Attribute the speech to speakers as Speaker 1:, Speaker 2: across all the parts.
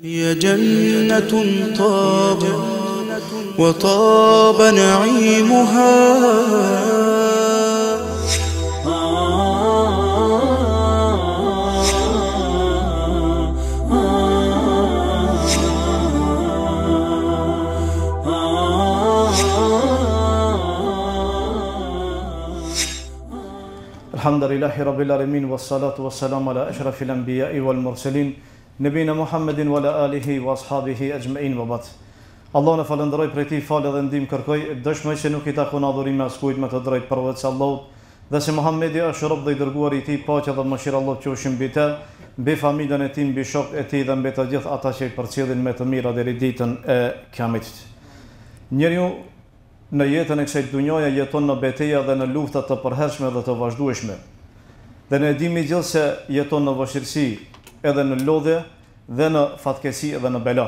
Speaker 1: هي جنة طاب وطاب نعيمها الحمد لله رب العالمين والصلاة والسلام على أشرف الأنبياء والمرسلين Nëbina Muhammedin wa la alihi wa ashabihi e gjmein vabat. Allah në falëndëroj për ti falë dhe ndim kërkoj, e dëshmej që nuk i ta kona dhurim e askujt me të drejt për vëtës Allah, dhe se Muhammedi është rëbë dhe i dërguar i ti, pa që dhe mëshirë Allah që është mbi te, mbi familën e ti, mbi shok e ti dhe mbi të gjithë ata që i përcidhin me të mira dhe ditën e kamit. Njëri ju në jetën e kësejt dunjoja jeton në beteja dhe në luftat të përhershme dhe të vazhdueshme. Dhe në edhimi gjithë se jeton në vëshirësi, edhe në lodhje dhe në fatkesi edhe në bela.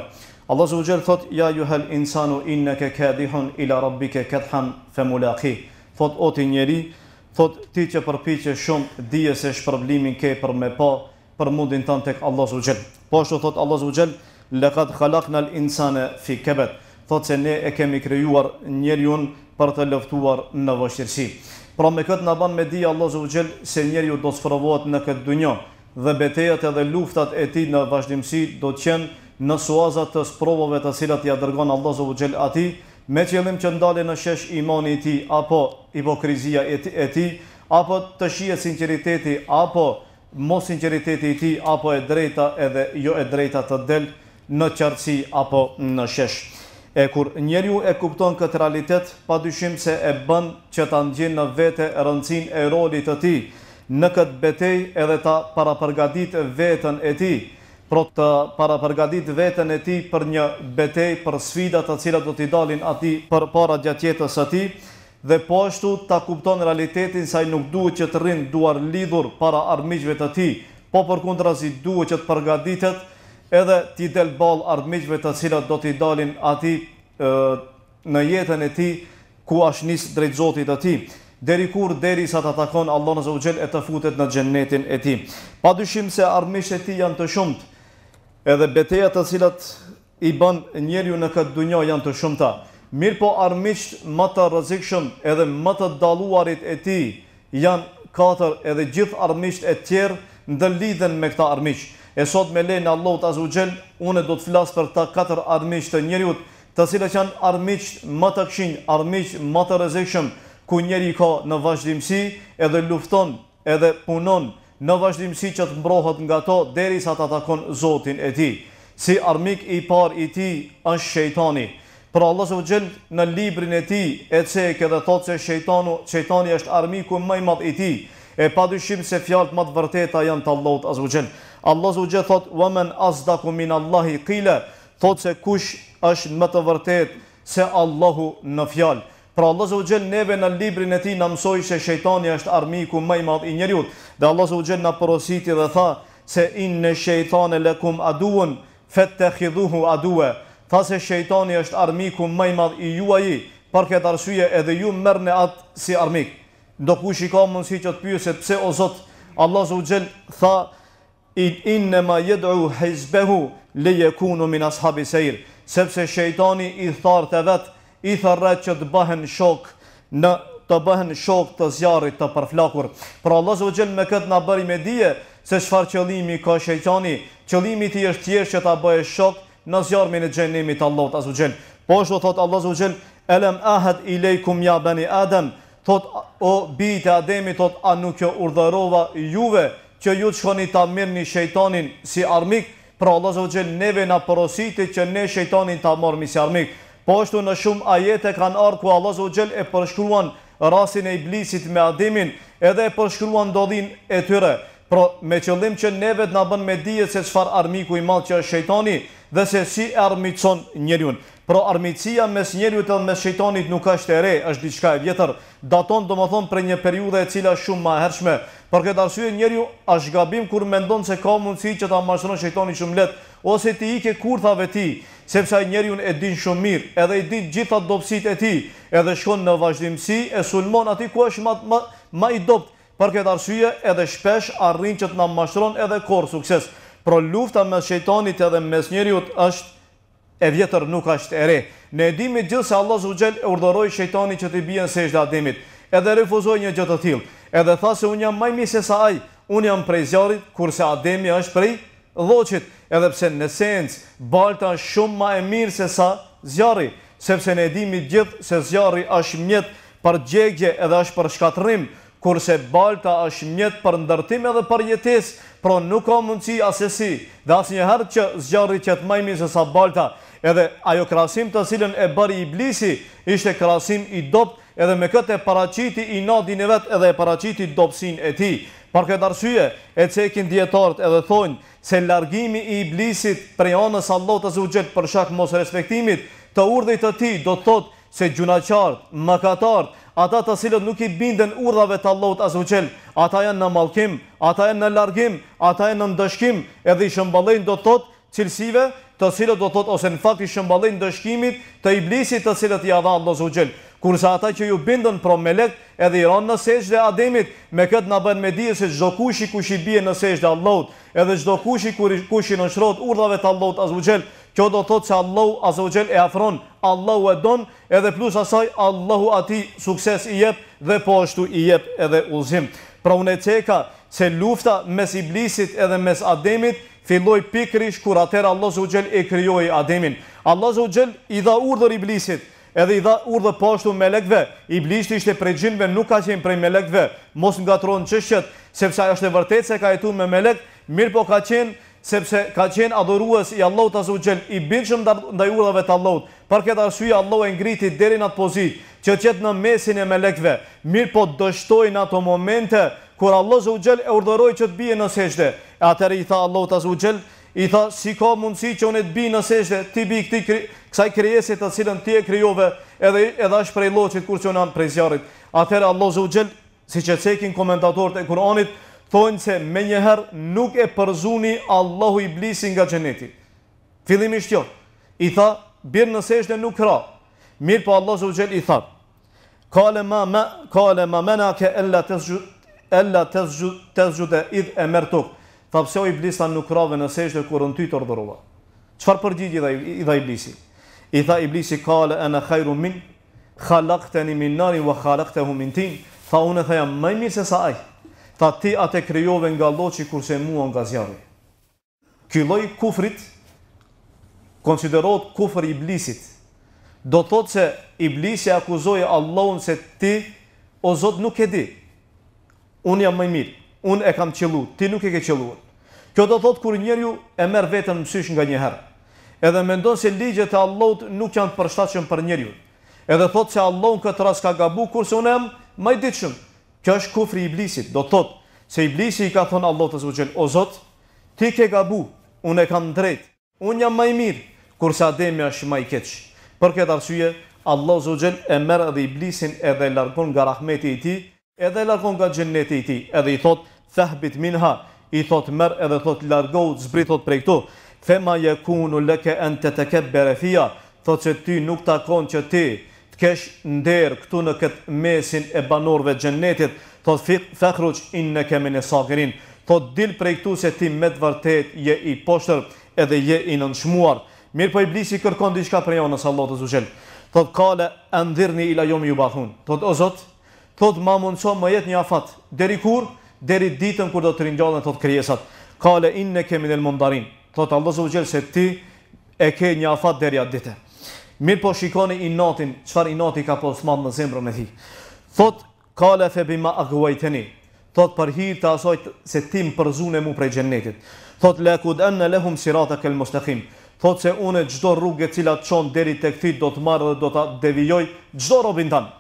Speaker 1: Allah zhu gjerë thot, ja ju hel insanu inë ke kedihon ila rabbi ke kethan fe mulaki. Thot, o ti njeri, thot, ti që përpiqe shumë, dhije se shpërblimin ke për me pa, për mundin tanë tek Allah zhu gjerë. Po ashtu thot, Allah zhu gjerë, lekat khalak në lë insane fi kebet. Thot, se ne e kemi krejuar unë, për të lëftuar në vështirësi. Pra me këtë në me di Allah zhu gjerë, se njerju do së provohet në këtë dunjohë dhe betejat edhe luftat e tij në vazhdimsi do të qenë në suaza të provave të cilat ia dërgon Allahu subhanahu wa taala atij me qëllim që ndale në shesh imani i tij apo hipokrizia e tij apo të shihet sinqeriteti apo mos sinqeriteti i tij apo e drejta edhe jo e drejta të del në qartësi apo në shesh e kur njeriu e kupton këtë realitet dyshim se e bën që ta ndjen në vete rëndësin e rolit të tij në këtë betej edhe ta para përgadit vetën e ti, pro të para përgadit vetën e ti për një betej për sfidat të cilat do t'i dalin ati për para gjatë jetës ati, dhe po ashtu ta kupton realitetin sa i nuk duhet që të rrinë duar lidhur para armijgjve të ti, po për kundra si duhet që të përgaditet edhe ti del bal armijgjve të cilat do t'i dalin ati në jetën e ti ku ashtë njësë drejtëzotit të ati deri kur deri sa të takon Allah në zëvgjel e të futet në gjennetin e ti. Pa dyshim se armisht e ti janë të shumët, edhe beteja të cilat i bën njerëju në këtë dunjo janë të shumëta. Mirë po armisht më të rëzikshëm edhe më të daluarit e ti janë katër edhe gjithë armisht e tjerë në me këta armisht. E sot me Allahu Allah të zëvgjel, une do të flasë për ta katër armisht të njerëjut, të cilat janë armisht më të këshin, armiqt më të rrezikshëm, ku njeri ka në vazhdimësi edhe lufton edhe punon në vazhdimësi që të mbrohët nga to deri sa të takon Zotin e ti. Si armik i par i ti është shejtani. Pra Allah së vëgjëllë në librin e ti e cek edhe thotë që shejtanu, shejtani është armiku mëj madh i ti. E pa dyshim se fjalët madh vërteta janë të Allahut asë vëgjëllë. Allah së vëgjëllë thotë, vëmen asdaku min Allahi kile, thotë se kush është më të vërtet se Allahu në fjalë. Pra Allah zë u gjellë neve në librin e ti në mësoj që shëjtani është armiku mëj madh i njerjut. Dhe Allah zë u gjellë në porositi dhe tha se inë në shëjtane lëkum aduën, Fëtë të khidhuhu aduë. Tha se shëjtani është armiku mëj madh i juaj, për këtë arsuje edhe ju mërë në atë si armik. Ndo ku mund si që të pyë se pse o zotë, Allah zë u gjellë tha inë në ma jedru hezbehu kunu min ashabi sejrë, sepse shëjtani i thartë e vetë, i tharë që të bëhen shok në të bëhen shok të zjarrit të përflakur. Pra Allah subhanahu wa me këtë na bëri me dije se çfarë qëllimi ka shejtani. Qëllimi i tij është thjesht që ta bëjë shok në zjarrin e xhenemit të Allahut azza wa jall. Po ashtu thot Allahu subhanahu wa elem ahet ahad ilaykum ya bani Adam" thot o të Ademi thot a nuk ju urdhërova juve që ju të shkoni ta një shejtanin si armik? pra Allah subhanahu wa neve na porositi që ne shejtanin ta marrim si armik. Po ështu në shumë ajete kanë arë ku Allah Zogjel e përshkruan rasin e iblisit me adimin edhe e përshkruan dodin e tyre. Pro me qëllim që nevet në bën me dhije se qëfar armiku i malë që është shejtoni dhe se si e armicon njerjun. Pro armicia mes njerjut edhe mes shejtonit nuk është e re, është diçka e vjetër. Daton do më thonë për një periude e cila shumë ma hershme. Për këtë arsye njerju është gabim kur mendon se ka mundësi që ta marshënë shejtoni shumë letë ose ti ike kurthave ti sepse njeri unë e din shumë mirë, edhe i din gjitha dopsit e ti, edhe shkon në vazhdimësi, e sulmon ati ku është ma i dopt, për këtë arsye edhe shpesh arrin që të në mashtron edhe korë sukses. Pro lufta me shëjtonit edhe mes njeri është e vjetër nuk është e re. Ne edhimi gjithë se Allah Zugjel e urdhëroj shëjtonit që të i bjen se ishtë adimit, edhe refuzoj një gjithë të tilë, edhe tha se unë jam majmi se sa ajë, unë jam prej zjarit, kurse adimi është prej dhoqit, edhepse në sens, balta është shumë ma e mirë se sa zjarri, sepse ne dimi gjithë se zjarri është mjetë për gjegje edhe është për shkatrim, kurse balta është mjetë për ndërtim edhe për jetis, pro nuk ka mundësi asesi, dhe asnjëherë njëherë që zjarri qëtë të e mirë se sa balta, edhe ajo krasim të silën e bëri i blisi, ishte krasim i dopt edhe me këtë e paraciti i nadin e vetë edhe e paraciti dopsin e ti, Por këtë arsye e cekin djetarët edhe thonjë se largimi i iblisit prej janës Allah të zëvgjet për shak mos respektimit të urdhej të ti do të thotë se gjunacartë, mëkatartë, ata të silët nuk i binden urdhave të allot azuqel, ata janë në malkim, ata janë në largim, ata janë në ndëshkim, edhe i shëmbalejn do të cilësive cilsive të silët do të ose në fakt i shëmbalejn dëshkimit të iblisit të silët i adha allot azuqel. Kurse ata që ju bindën pro me lekt edhe i ronë në sesh dhe ademit, me këtë në bënë me dije se gjdo kushi kushi bje në sesh dhe allot, edhe gjdo kushi kushi në shrot urdhave të allot azu gjel, kjo do thotë se allot azu e afron, allot e don, edhe plus asaj allot ati sukses i jep dhe po ashtu i jep edhe uzim. Pra unë e teka se lufta mes iblisit edhe mes ademit, filloj pikrish kur atër allot u e kryoj ademin. Allot u i dha urdhër iblisit, edhe i dha urdhë pashtu me lekve, i blisht ishte prej gjinve, nuk ka qenë prej me lekve, mos nga tronë qështjet, sepse është e vërtet se ka e me me lek, mirë po ka qenë, sepse ka qenë adhuruës i Allah të zhu i bilë ndaj nda urdhëve të Allah, për këtë arshuja Allah e ngriti deri në atë pozit, që qëtë në mesin e me lekve, mirë po dështoj në ato momente, kur Allah zhu qenë e urdhëroj që të bije në seshte, atër i tha Allah të zhu i tha, si ka mundësi që unë e të bi në seshte, ti bi këtë kësaj krijesit të cilën ti e kryove, edhe edhash prej loqit kur që në anë prej zjarit. Atëherë Allah Zogjel, si që cekin komentatorët e Kur'anit, thonë se me njëherë nuk e përzuni Allahu i blisin nga gjenetit. Filim ishtë i tha, bir në seshte nuk kra, mirë po Allah Zogjel i tha, kale ma, ma, mena ke ella të zgjute, idh e mërë tokë, Tha pse o iblisa nuk rrave në seshë kur on ty të urdhërova. Çfarë përgjigje i dha iblisi? I tha iblisi qala ana khairu min khalaqtani min nar wa khalaqtahu min tin. Tha unë tha jam më mirë se sa ai. Tha ti atë krijove nga lloçi kurse mua nga zjarri. Ky lloj kufrit konsiderohet kufr i iblisit. Do thotë se iblisi akuzoi Allahun se ti o Zot nuk e di. Unë jam më mirë. Unë e kam qëllu, ti nuk e ke qëlluar. Kjo do thot kur njeriu e merr veten nga një herë, Edhe mendon se ligjet e Allahut nuk janë të përshtatshëm për njeriu. Edhe thot se Allahu këtë ras ka gabu kur se unë më i ditshëm. Kjo është kufri i iblisit. Do thot se iblisi i ka thonë Allahut të zgjël, o Zot, ti ke gabu. Unë e kam drejt. Unë jam më i mirë kur Ademi është më i keq. Për këtë arsye Allahu Zotjel e merr edhe iblisin edhe e largon nga rahmeti i ti, edhe e largon nga xhenneti i ti, edhe i thot: "Thahbit minha", i thot mërë edhe thot largohu, zbritot prej këtu, thema je kunu leke en të të berefia, thot se ti nuk takon që ti të kesh nderë këtu në këtë mesin e banorve gjennetit, thot fekruq innaka në asagirin e thot dil prej këtu se ti me të vërtet je i poshtër edhe je i nënshmuar, mirë po i blisi kërkon diçka për prej o në salot të thot kale andhirni ila jomi ju thot thot ozot, thot ma mundëso më jetë një afat, deri kur deri ditën kur do të ringjallen thot krijesat. Kale inne kemi në mundarin. Thot Allah subhanahu wa se ti e ke një afat deri atë ditë. Mir po shikoni i natin, çfarë i nati ka pas po në zemrën e tij. Thot kale fe bima aghwaytani. Thot për hir të asoj se ti më përzune mu prej xhenetit. Thot la kud an lahum sirataka almustaqim. Thot se unë çdo rrugë që cila të çon deri tek ti do të marr dhe do ta devijoj çdo robën tan.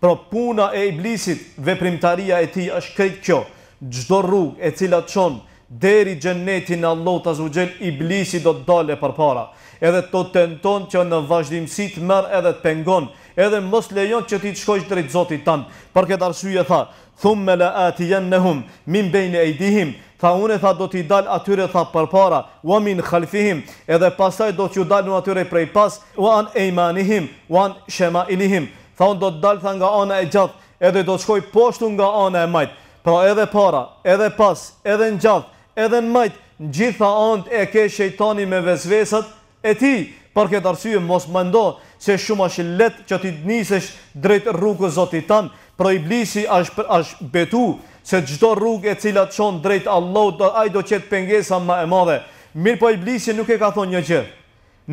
Speaker 1: Pra puna e iblisit, veprimtaria e tij është këtë kjo gjdo rrug e cila qonë deri gjennetin Allah të zhugjel, iblisi do të dale për para. Edhe të tenton që në vazhdimësit mërë edhe të pengon, edhe mos lejon që ti të shkojsh drejtë zotit tanë. Për këtë arsuje tha, thumë me le ati jenë në hum, min bejnë e i dihim, tha une tha do t'i dal atyre tha për para, wa min khalfihim, edhe pasaj do t'ju dal në atyre prej pas, wa an e imanihim, wa an shema ilihim, tha unë do t'dal tha nga ana e gjatë, edhe do shkoj poshtu nga ana e majtë, Pra edhe para, edhe pas, edhe në gjatë, edhe në majtë, në gjitha antë e ke shejtani me vezvesat e ti, për këtë arsye mos më ndohë se shumë ashtë letë që ti njësesh drejtë rrugë zotit tanë, pra i blisi ashtë ash betu se gjdo rrugë e cilat qonë drejtë Allah, do, aj do pengesa ma e madhe. Mirë po i blisi nuk e ka thonë një gjithë,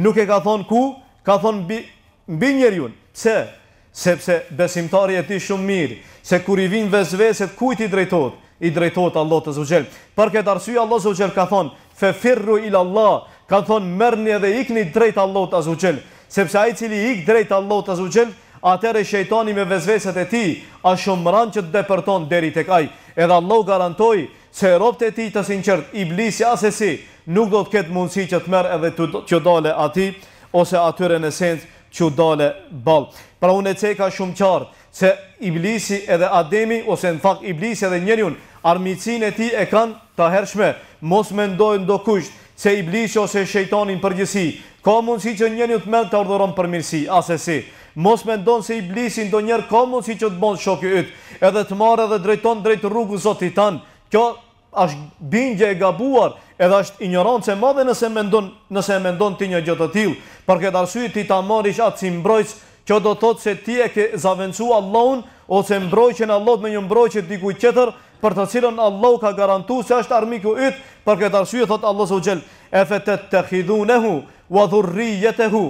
Speaker 1: nuk e ka thonë ku, ka thonë mbi, mbi njerë junë, se sepse besimtari e ti shumë mirë, se kur i vinë vezveset, kujt i drejtojt? I drejtojt Allah të zëvgjel. Për këtë arsuj, Allah zëvgjel ka thonë, fe firru il Allah, ka thonë mërni edhe ikni drejt Allah të zëvgjel, sepse i cili ik drejt Allah të zëvgjel, atër e shejtoni me vezveset e ti, a shumë ranë që të depërton deri të kaj, edhe Allah garantoj, se ropët e ti të sinqert, i blisi asesi, nuk do të ketë mundësi që të merë edhe të, të, të, të, të, të, të, që dale bal. Pra unë e ceka shumë qartë, se iblisi edhe ademi, ose në fakt iblisi edhe njerjun, armicin e ti e kanë të hershme, mos me ndojnë do kushtë, se iblisi ose shejtonin përgjësi, ka mundësi që njerjun të mellë të ardhëron përmirësi, asesi. Mos me ndonë se iblisi ndo ka mundësi që të bonë shokjë ytë, edhe të marë edhe drejton drejtë rrugë zotit tanë, kjo është bingje e gabuar edhe është ignorancë e madhe nëse mendon nëse e mendon ti një gjë të tillë për këtë arsye ti ta marish atë si mbrojtës që do të thotë se ti e ke zavencu Allahun ose mbrojtjen Allahut me një mbrojtje diku tjetër për të cilën Allahu ka garantuar se është armiku yt për këtë arsye thot Allahu subhanehu ve efetet të khidhunehu, wa dhurriyatehu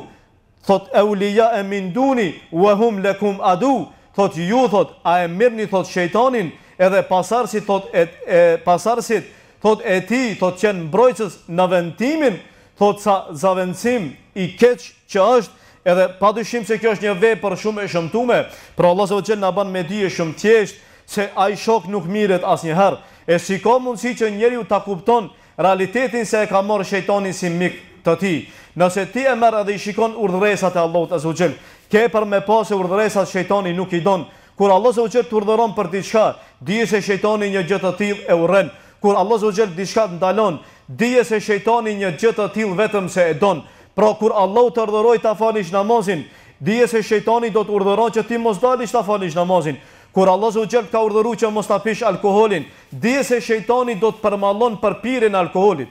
Speaker 1: thot awliya min duni wa hum lakum adu thot ju thot a e mirrni thot shejtanin edhe pasarësit thot e, e pasarësit thot e ti thot që mbrojtës në vendimin thot sa zavendësim i keq që është edhe padyshim se kjo është një vepër shumë e shëmtuar por Allah subhanahu wa taala na ban me dije shumë thjesht se ai shok nuk miret asnjëherë e si ka mundësi që njeriu ta kupton realitetin se e ka marrë shejtani si mik të tij nëse ti e merr edhe i shikon urdhëresat e Allahut azhajal ke për me pas urdhëresat shejtani nuk i don Kur Allah se u qërë të urdhëron për diqka, dije se shejtoni një gjëtë të tilë e urren. Kur Allah se u qërë diqka të ndalon, dije se shejtoni një gjëtë të tilë vetëm se e donë. Pra kur Allah të urdhëroj të afani namazin, dije se shejtoni do të urdhëron që ti mos dali të afani namazin. Kur Allah se u qërë ka urdhëru që mos të alkoholin, dije se shejtoni do të përmalon për pirin alkoholit.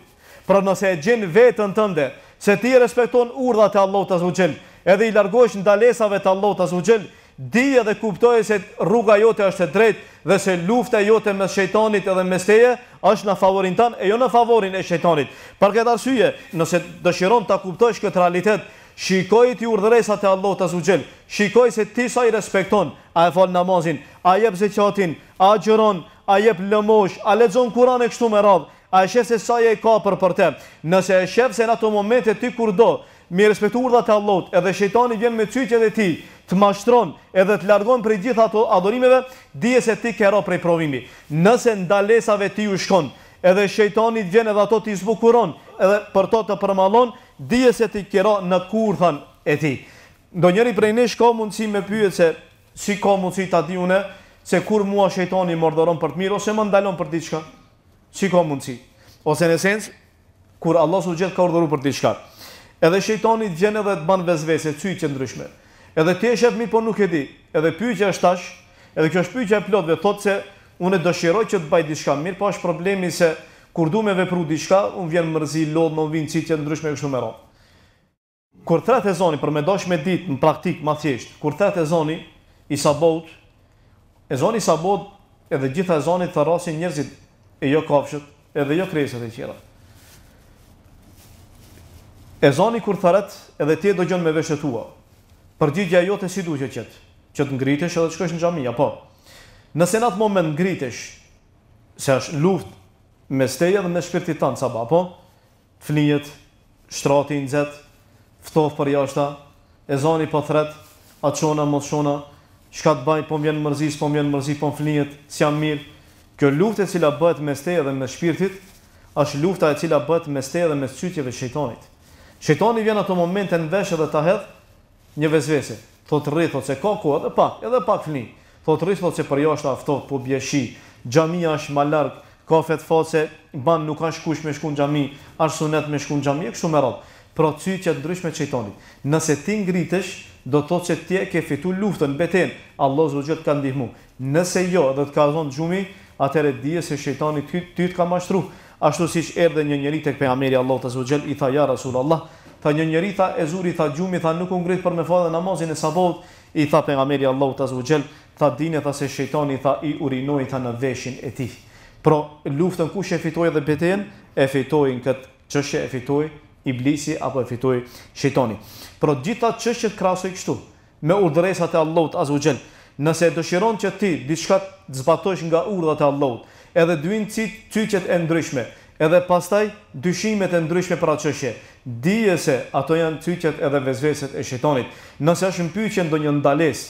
Speaker 1: Pra nëse e gjenë vetën tënde, se ti respekton urdhët e Allah të edhe i largohesh ndalesave të Allahut të Dije dhe kuptoje se rruga jote është e drejtë dhe se lufta jote me shejtanit edhe me steje është në favorin tënd e jo në favorin e shejtanit. Për këtë arsye, nëse dëshiron ta kuptosh këtë realitet, shikoj ti urdhëresat e Allahut azhxhel. Shikoj se ti sa i respekton, a e fal namazin, a jep zekatin, a xhiron, a jep lëmosh, a lexon Kur'anin kështu me radhë. A e shef se sa je ka për për te Nëse e shef se në ato momente ti kurdo, do Mi respektu e Edhe shejtani vjen me cytje e tij, të mashtron edhe të largon prej gjitha ato adorimeve, dije se ti kero prej provimi. Nëse ndalesave ti u shkon, edhe të vjen edhe ato ti zbukuron, edhe për to të përmalon, dije se ti kero në kurthan e ti. Ndo njeri prej nesh ka mundësi me pyet se si ka mundësi ta di une, se kur mua shejtoni mordoron për të mirë, ose më ndalon për ti si ka mundësi. Ose në sens, kur Allah su gjithë ka urdhëruar për ti Edhe shejtoni vjen edhe të bën vezvese, cuj që ndryshme edhe ti e shef mirë, po nuk e di, edhe pyqe është tash, edhe kjo është pyqe e plotëve, thotë se unë e dëshiroj që të baj diçka mirë, po është problemi se kur du me vepru diçka, unë vjen mrzitje, lodhë, më vjen citje, të ndryshme kështu më ronë. Kur tret e zoni, për me dosh me ditë, në praktikë, ma thjeshtë, kur tret e zoni, i sabot, e zoni i sabot, edhe gjitha e zoni të rasin njerëzit e jo kafshët, edhe jo kresët e qira. E zoni kur tharet, edhe ti do gjën me veshët tua, Përgjigjja jote si duhet të qetë, Që të ngritesh edhe të shkosh në xhami, apo. Nëse në atë moment ngritesh, se është luftë me stejën dhe me shpirtin tënd sa apo, flinjet shtrati i nxehtë, për jashtë, e zani po thret, atë çona mos çona, çka të bëj, po mjen mërzis, po mjen mërzis, po flinjet, s'jam si mirë. Kjo luftë e cila bëhet me stejën dhe me shpirtin, është lufta e cila bëhet me stejën dhe me çytjeve e shejtonit. Shejtoni vjen ato momente në vesh edhe ta hedh një vezvese. Thot rri thot se ka ku edhe pak, edhe pak fni. Thot rri thot se për jashtë afto po bjeshi. Xhamia është më larg, ka fet fose, ban nuk është kush me shkun gjami, as sunet me gjami, e kështu më rrot. Pra që të ndryshme çejtonit. Nëse ti ngritesh, do të thotë se ti ke fitu luftën betejën. Allahu zot jot ka ndihmu. Nëse jo, do të ka dhon xhumi, atëherë di se shejtani ty ty të ka mashtruar. Ashtu siç erdhi një njerëz tek pejgamberi Allahu te i tha ja rasulullah, Tha një njeri tha e zuri tha gjumi tha nuk u ngrit për me falë namazin e sabot, i tha pejgamberi Allahu ta zgjel, tha dinë tha se shejtani tha i urinoi tha në veshin e tij. Pro luftën kush e fitoi dhe betejën e fitoi në këtë çështje e fitoi iblisi apo e fitoi shejtani. Pro gjitha çështjet krahasoj kështu me urdhëresat e Allahut azu xhel. Nëse dëshiron që ti diçka të zbatosh nga urdhat e Allahut, edhe dy incit çyçet e ndryshme, edhe pastaj dyshimet e ndryshme për atë çështje. Dije se ato janë çyqet edhe vezveset e shejtanit. Nëse as në pyetje ndonjë ndales,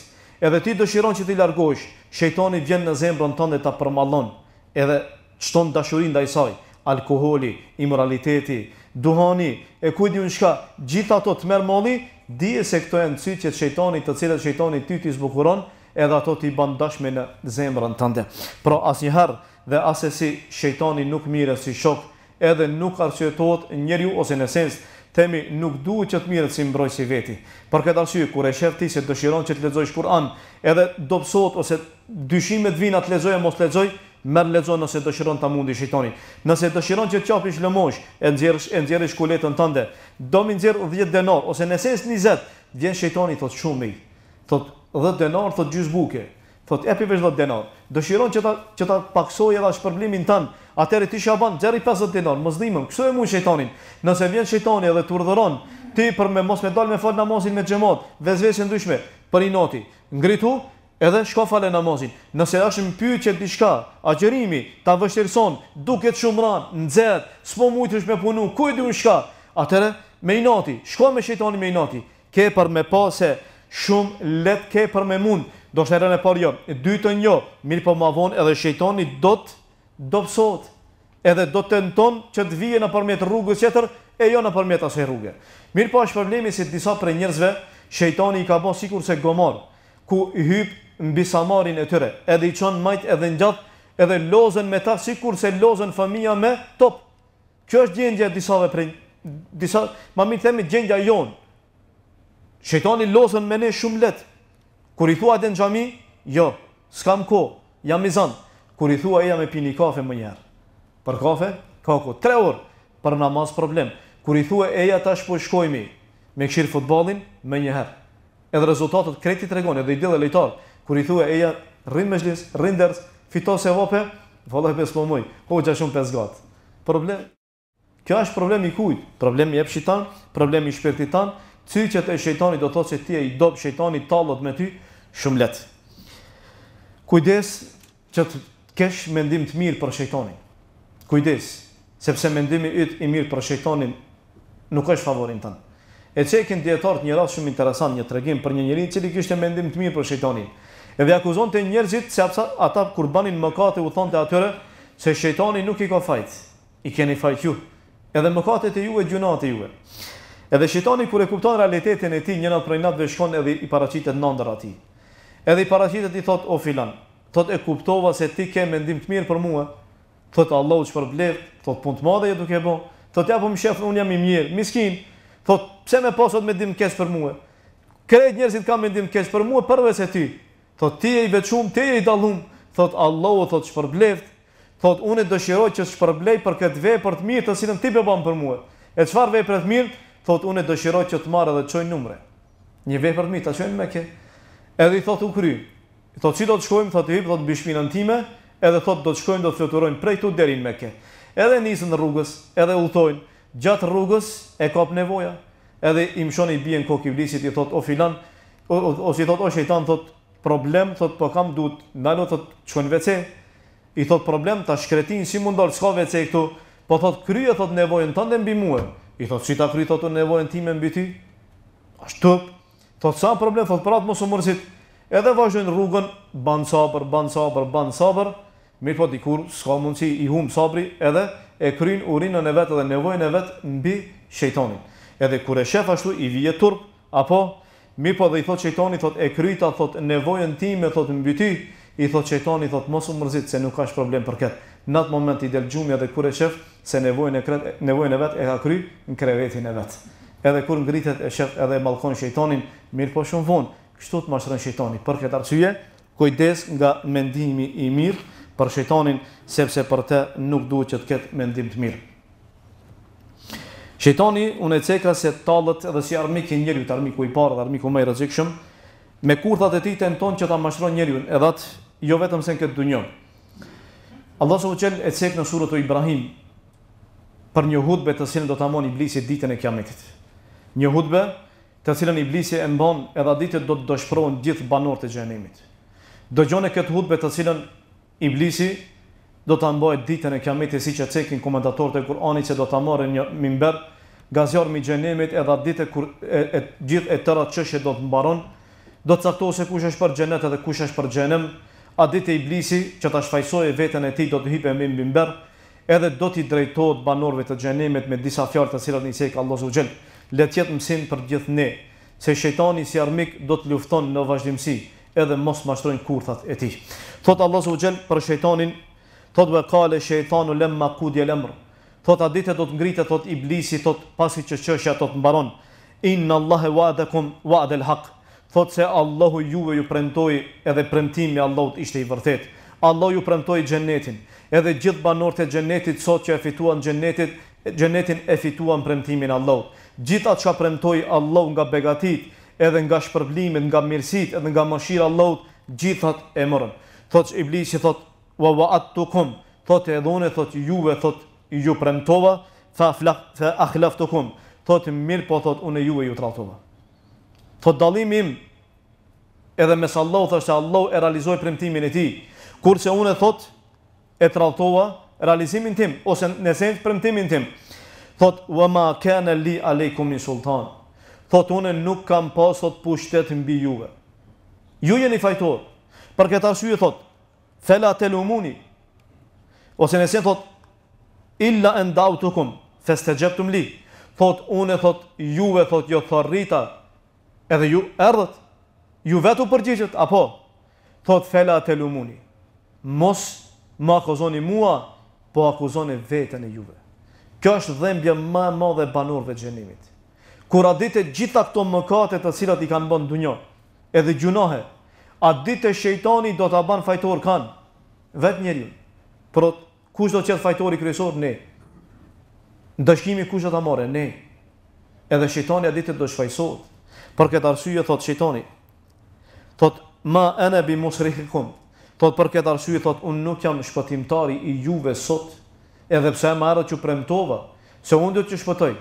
Speaker 1: edhe ti dëshiron që ti largohesh, shejtoni vjen në zemrën tënde ta përmallon, edhe çton dashurinë ndaj saj, alkooli, imoraliteti, duhani, e kujt diun çka, gjithë ato të merr molli, dije se këto janë çyqet e shejtanit, të cilat shejtoni ty ti zbukuron edhe ato t'i bandashme në zemrën tënde. Pro, asnjëherë dhe ase si shejtani nuk mire si shok, edhe nuk arsyetohet njeriu ose në sens, themi nuk duhet që të mirët si mbroj si veti. Për këtë arsye, kur e shef se dëshiron që të lezoj shkuran, edhe pësot ose dyshimet vina të lezoj e mos lezoj, merë lezoj nëse dëshiron të mundi shejtani. Nëse dëshiron që të qapish lëmosh, e nëzjeri shkuletën tënde, do mi nxjerr 10 denar, ose në 20, vjen shejtani thot shumë i, thot 10 denar, thot gjysë buke, thot epi vesh 10 denar. Dëshiron që ta që ta paksoj edhe shpërblimin tën. Atëherë ti çfarë bën? Xherri 50 denar, mos dhimëm. Kështu e mund shejtanin. Nëse vjen shejtani dhe të urdhëron ti për me mos me dal me fal namazin me xhamat, vezvesë ndryshme, për i noti. Ngritu edhe shko falë namazin. Nëse dashim pyetje diçka, agjërimi ta vështirëson, duket shumë rran, nxehet, s'po mujtësh me punu, ku e shka? Atëherë me i noti, shko me shejtanin me i noti. Ke për me pa se shumë let ke për me mund. Do shtë herën e parë jo, e dytën jo, mirë po ma vonë edhe shejtoni do të dopsot, edhe do të tenton që të vije në përmjet rrugës qëtër, e jo në përmjet asoj rrugë. Mirë po është problemi si të disa për njërzve, shejtoni i ka bo sikur se gomor, ku i hypë në bisamarin e tyre, edhe i qonë majtë edhe në gjatë, edhe lozen me ta sikur se lozen familja me top. Kjo është gjendja disa për njërzve, ma mi themi gjendja jonë, shejtoni lozen me ne shumë lehtë, Kur i thua atë në xhami, jo, s'kam kohë, jam i zënë. Kur i thua ia me pini kafe më njëherë. Për kafe? Ka ko, 3 orë për namaz problem. Kur i thua ia tash po shkojmë me këshir futbollin më njëherë. Edhe rezultatet kreti tregon edhe i dhe lejtar. Kur i thua ia rrin me rrin ders, fitos e vope, vallahi pes po moj. Po shumë pes gat. Problem. Kjo është problem i kujt? Problem i jep shitan, problem i shpirtit tan, çyçet e shejtanit do të thotë se ti e dob shejtani tallot me ty shumë let. Kujdes që të kesh mendim të mirë për shejtonin. Kujdes, sepse mendimi yt i mirë për shejtonin nuk është favorin tënd. E çekin dietar një rast shumë interesant, një tregim për një që i cili kishte mendim të mirë për shejtonin. Edhe akuzonte njerëzit se apsa, ata kur banin mëkate u thonte atyre se shejtonin nuk i ka fajt. I keni fajt ju. Edhe mëkatet e juve gjunat e juve. Edhe shejtoni kur e kupton realitetin e tij, një natë prej natëve shkon edhe i paraqitet ndër atij. Edhe i paraqitet i thot o filan, thot e kuptova se ti ke mendim të mirë për mua. Thot Allahu çfarbler, thot punë të madhe je duke bë. Thot ja po më shef un jam i mirë, miskin. Thot pse më posot mendim të keq për mua? Krejt njerëzit kanë mendim të keq për mua përveç se ti. Thot ti je i veçum, ti je i dallum. Thot Allahu thot çfarbler. Thot unë dëshiroj që shpërblej për këtë vepër të mirë të cilën ti bëbam për mua. E çfarë vepër të mirë? Thot unë dëshiroj që të marr edhe çoj numre. Një vepër të mirë ta çojmë me kë. Edhe i thot u kry. I thot, si do të shkojmë, thot i hip, thot të në time, edhe thot do të shkojmë, do të fluturojmë prej tu derin me ke. Edhe nisën rrugës, edhe ullëtojnë, gjatë rrugës e kap nevoja. Edhe i mshoni i bjen kok i blisit, i thot, o filan, o, si thot, o shejtan, thot, problem, thot, po kam dut, nalo, thot, qën vece, i thot, problem, ta shkretin, si mundol, s'ka vece këtu, po thot, krye, thot, nevojën tënde mbi mua. i thot, si ta kryto të nevojën time mbi ty, ashtë Tot sa problem thot prart mos u mërzit. Edhe vazhdojnë rrugën ban sabër, ban sabër, ban sabër, me po dikur s'ka mundësi i hum sabri edhe e kryn urinën e vet dhe nevojën e vet mbi shejtonin. Edhe kur e shef ashtu i vije turp apo me po dhe i thot shejtoni thot e kryta thot nevojën ti me thot mbi ty, i thot shejtoni thot mos u mërzit se nuk ka problem për kët. Në atë moment i del gjumja dhe kur e shef se nevojën e kret nevojën e vet e ka kry në krevetin e vet edhe kur ngritet e shef edhe e mallkon shejtonin, mirë po shumë vonë, kështu të mashtron shejtoni. Për këtë arsye, kujdes nga mendimi i mirë për shejtonin, sepse për të nuk duhet që të ketë mendim të mirë. Shejtoni unë e se tallët edhe si armik i njeriu, armiku i parë, armiku më i rrezikshëm, me kurthat e tij tenton që ta mashtron njeriu, edhe atë jo vetëm se në këtë dunjë. Allahu subhanahu wa taala e cek në surën e Ibrahim për një hutbe të cilën do ta mon iblisi ditën e kiametit një hutbe të cilën iblisi e mbon edhe ditët do të dëshpëron gjithë banor të gjenimit. Do këtë hutbe të cilën iblisi do të mboj ditën e siç e si që cekin komendator të kurani që do të marrë një mimber gazjarë mi gjenimit edhe ditët kur e, e, gjithë e tëra të do të mbaron do të cakto se kush është për gjenet edhe kush është për gjenim a ditë e iblisi që të shfajsoj e vetën e ti do të hipë mim mimber edhe do t'i drejtohet banorëve të xhenemit me disa fjalë të cilat një sekë Allah le jetë mësim për gjithë ne, se shejtani si armik do të lufton në vazhdimsi, edhe mos mashtrojnë kurthat e tij. Thot Allahu së u taala për shejtanin, thot wa qala shejtanu lamma qudi al-amr. Thot a ditë do të ngrihet thot iblisi thot pasi që çështja do të mbaron. Inna Allahu wa'adakum wa'd al-haq. Thot se Allahu ju ju premtoi edhe premtimi i Allahut ishte i vërtetë. Allahu ju premtoi xhenetin. Edhe gjithë banorët e xhenetit sot që e fituan xhenetin, gjenetin e fituan premtimin Allah. Gjitha që apremtoj Allah nga begatit, edhe nga shpërblimit, nga mirësit, edhe nga mëshirë Allah, gjithat e mërën. Thot që iblisi thot, wa wa atë të kumë, thot e dhune, thot juve, thot ju premtova, fa, flak, fa akhlaf të kumë, thot mirë po thot une juve ju tratova. Thot dalim im, edhe mes Allah, thot që Allah e realizoj premtimin e ti, kurse une thot, e trautova realizimin tim ose në esencë premtimin tim. Thot wa ma kana li aleikum min sultan. Thot unë nuk kam pasur pushtet mbi juve. Ju jeni fajtor. Për këtë arsye thot, fela telumuni. Ose në esencë thot illa an dautukum fastajabtum li. Thot unë thot juve thot jo thorrita. Edhe ju erdhët ju vetë përgjigjet apo thot fela telumuni. Mos ma kozoni mua po akuzoni vetën e juve. Kjo është dhembje më e madhe banorëve të xhenimit. Kur a ditë gjitha këto mëkate të cilat i kanë bën dunjë, edhe gjunohe, a ditë shejtani do ta bën fajtor kan vetë njeriu. Por kush do të jetë fajtori kryesor ne? Dëshkimi kush do ta morë ne? Edhe shejtani a ditë do të shfaqsohet. Për këtë arsye thot shejtani, thot ma ana bi musrikikum. Thot për këtë arsye thot un nuk jam shpëtimtari i juve sot, edhe pse më ardhët ju premtova se un do të shpëtoj.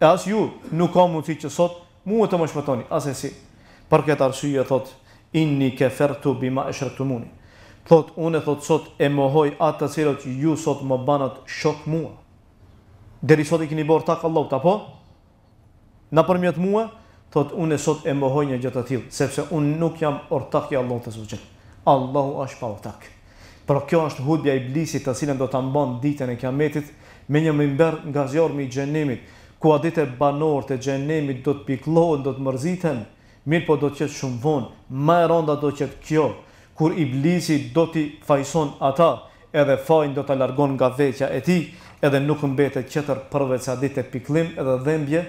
Speaker 1: E as ju nuk kam mundësi që sot mua të më shpëtoni, asesi. Për këtë arsye thot inni kefertu bima ashratumuni. Thot un e thot sot e mohoj atë të cilët ju sot më banat shok mua. Deri sot i keni bërë tak Allahu ta po? Na përmjet mua, thot un e sot e mohoj një gjë të tillë, sepse un nuk jam ortak i Allahut Allahu është pa ortak. Por kjo është hudhja e iblisit, të cilën do ta mbon ditën e Kiametit me një mimber nga zjarmi i xhenemit, ku aditë banorët e xhenemit do të pikllohen, do të mrziten, mirë po do të qet shumë vonë, më e rënda do të qet kjo, kur iblisi do t'i fajson ata, edhe fajin do ta largon nga veçja e tij, edhe nuk mbetet qetër përveç sa ditë pikllim edhe dhëmbje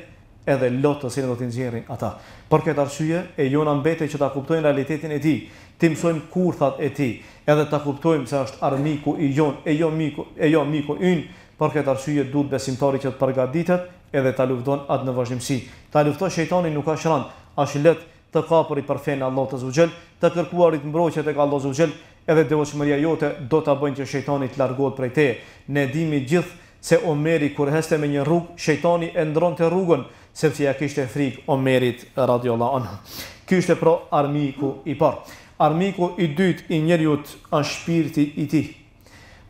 Speaker 1: edhe lotë të sinë do t'in gjerin ata. Për këtë arsye, e jona mbete që ta kuptojnë realitetin e ti, ti mësojmë kurthat e ti, edhe ta kuptojmë se është armiku i jon, e jo miku, e jo miku yn, por këtë arsye duhet besimtari që të përgatitet edhe ta lufton atë në vazhdimsi. Ta lufton shejtani nuk ka shran, as let të kapurit për fen Allah të zuxhel, të kërkuarit mbrojtje tek Allah zuxhel, edhe devotshmëria jote do ta bëjnë që shejtani të largohet prej te. Ne dimi gjithë se Omeri kur heste me një rrugë, shejtani e ndronte rrugën sepse ja kishte frik Omerit radiuallahu anhu. Ky ishte pro armiku i parë armiku i dytë i njeriu është shpirti i tij.